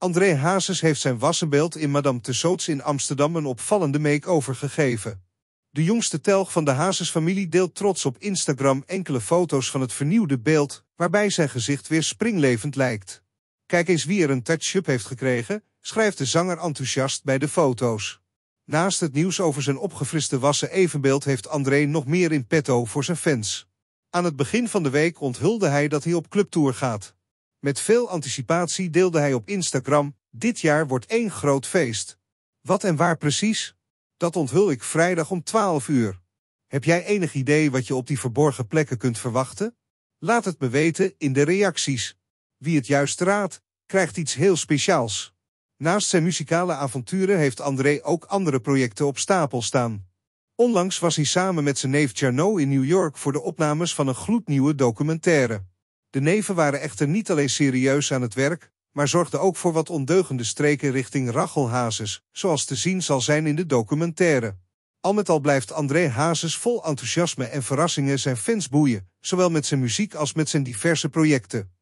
André Hazes heeft zijn wassenbeeld in Madame Tussauds in Amsterdam een opvallende make-over gegeven. De jongste telg van de Hazes-familie deelt trots op Instagram enkele foto's van het vernieuwde beeld, waarbij zijn gezicht weer springlevend lijkt. Kijk eens wie er een touch-up heeft gekregen, schrijft de zanger enthousiast bij de foto's. Naast het nieuws over zijn opgefriste wassen evenbeeld heeft André nog meer in petto voor zijn fans. Aan het begin van de week onthulde hij dat hij op clubtour gaat. Met veel anticipatie deelde hij op Instagram, dit jaar wordt één groot feest. Wat en waar precies? Dat onthul ik vrijdag om 12 uur. Heb jij enig idee wat je op die verborgen plekken kunt verwachten? Laat het me weten in de reacties. Wie het juist raadt, krijgt iets heel speciaals. Naast zijn muzikale avonturen heeft André ook andere projecten op stapel staan. Onlangs was hij samen met zijn neef Jarno in New York voor de opnames van een gloednieuwe documentaire. De neven waren echter niet alleen serieus aan het werk, maar zorgden ook voor wat ondeugende streken richting Rachel Hazes, zoals te zien zal zijn in de documentaire. Al met al blijft André Hazes vol enthousiasme en verrassingen zijn fans boeien, zowel met zijn muziek als met zijn diverse projecten.